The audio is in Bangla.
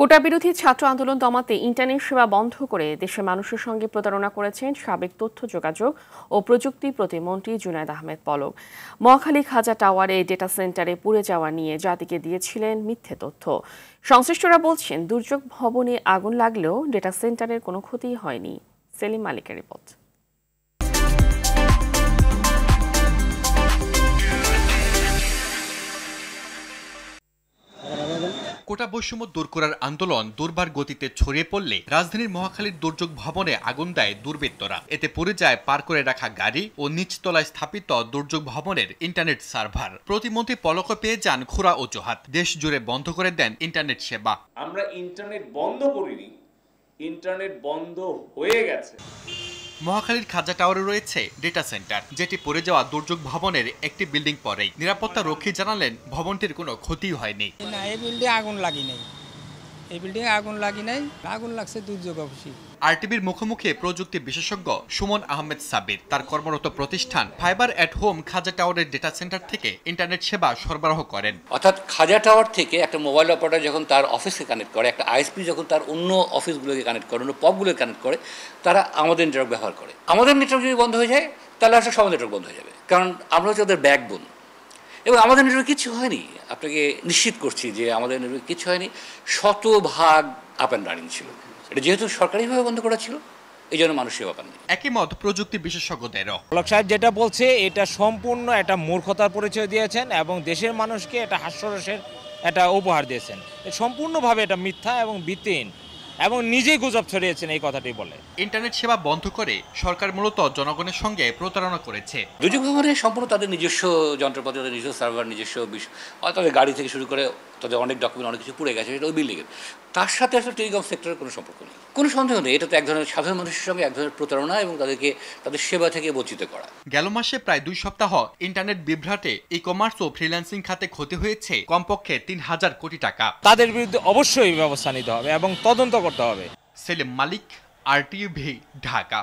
কোটা বিরোধী ছাত্র আন্দোলন দমাতে ইন্টারনেট সেবা বন্ধ করে দেশের মানুষের সঙ্গে প্রতারণা করেছেন সাবেক তথ্য যোগাযোগ ও প্রযুক্তি প্রতিমন্ত্রী জুনায়দ আহমেদ পলক মহাখালী খাজা টাওয়ারে ডেটা সেন্টারে পুড়ে যাওয়া নিয়ে জাতিকে দিয়েছিলেন মিথ্যে তথ্য সংশ্লিষ্টরা বলছেন দুর্যোগ ভবনে আগুন লাগলেও ডেটা সেন্টারের কোনো ক্ষতি হয়নি সেলিম মালিকের রিপোর্ট কোটা বৈষম্য দূর করার আন্দোলন দুর্বার গতিতে ছড়িয়ে পড়লে রাজধানীর মহাখালীর দুর্যোগ ভবনে আগুন দেয় দুর্বৃত্তরা এতে পড়ে যায় পার করে রাখা গাড়ি ও নিচতলায় স্থাপিত দুর্যোগ ভবনের ইন্টারনেট সার্ভার প্রতিমন্ত্রী পলক পেয়ে যান খুরা অজুহাত দেশ জুড়ে বন্ধ করে দেন ইন্টারনেট সেবা আমরা ইন্টারনেট বন্ধ করিনি ইন্টারনেট বন্ধ হয়ে গেছে মহাখালীর খাজা টাওয়ারে রয়েছে ডেটা সেন্টার যেটি পড়ে যাওয়া দুর্যোগ ভবনের একটি বিল্ডিং পরেই নিরাপত্তা রক্ষী জানালেন ভবনটির কোনো ক্ষতি হয়নি না এই বিল্ডিং আগুন লাগেনি এই বিল্ডিং আগুন লাগি নাই আগুন লাগছে দুর্যোগ অফিসে আরটিভির মুখোমুখি প্রযুক্তি বিশেষজ্ঞ সুমন আহমেদ সাবির তার কর্মরত প্রতিষ্ঠান ফাইবার অ্যাট হোম খাজা টাওয়ারের ডেটা সেন্টার থেকে ইন্টারনেট সেবা সরবরাহ করেন অর্থাৎ খাজা টাওয়ার থেকে একটা মোবাইল অপারেটর যখন তার অফিসকে কানেক্ট করে একটা আইএসপি যখন তার অন্য অফিসগুলোকে কানেক্ট করে অন্য পপগুলোকে কানেক্ট করে তারা আমাদের নেটওয়ার্ক ব্যবহার করে আমাদের নেটওয়ার্ক যদি বন্ধ হয়ে যায় তাহলে আসলে সব নেটওয়ার্ক বন্ধ হয়ে যাবে কারণ আমরা হচ্ছে ওদের ব্যাকবোন এবং আমাদের নেটওয়ার্ক কিছু হয়নি আপনাকে নিশ্চিত করছি যে আমাদের নেটওয়ার্ক কিছু হয়নি শতভাগ আপ অ্যান্ড রানিং ছিল এটা যেহেতু সরকারিভাবে বন্ধ করা ছিল এই জন্য মানুষের সেবা পাননি একই মত প্রযুক্তি বিশেষজ্ঞদেরও হলক সাহেব যেটা বলছে এটা সম্পূর্ণ একটা মূর্খতার পরিচয় দিয়েছেন এবং দেশের মানুষকে এটা হাস্যরসের একটা উপহার দিয়েছেন সম্পূর্ণভাবে এটা মিথ্যা এবং ভিত্তিহীন এবং নিজেই গুজব ছড়িয়েছেন এই কথাটি বলে ইন্টারনেট সেবা বন্ধ করে সরকার মূলত জনগণের সঙ্গে প্রতারণা করেছে দুর্যোগ ভবনে সম্পূর্ণ তাদের নিজস্ব যন্ত্রপাতি তাদের নিজস্ব সার্ভার নিজস্ব বিষয় তাদের গাড়ি থেকে শুরু করে তাদের অনেক ডকুমেন্ট অনেক কিছু পুড়ে গেছে সেটা ওই বিল্ডিংয়ের তার সাথে আসলে টেলিকম সেক্টরের কোনো সম্পর্ক নেই কোনো সন্দেহ নেই এটা তো এক ধরনের সাধারণ মানুষের সঙ্গে এক ধরনের প্রতারণা এবং তাদেরকে তাদের সেবা থেকে বঞ্চিত করা গেল মাসে প্রায় দুই সপ্তাহ ইন্টারনেট বিভ্রাটে ই কমার্স ও ফ্রিল্যান্সিং খাতে ক্ষতি হয়েছে কমপক্ষে তিন হাজার কোটি টাকা তাদের বিরুদ্ধে অবশ্যই ব্যবস্থা নিতে হবে এবং তদন্ত করতে হবে সেলিম মালিক আর টিভি ঢাকা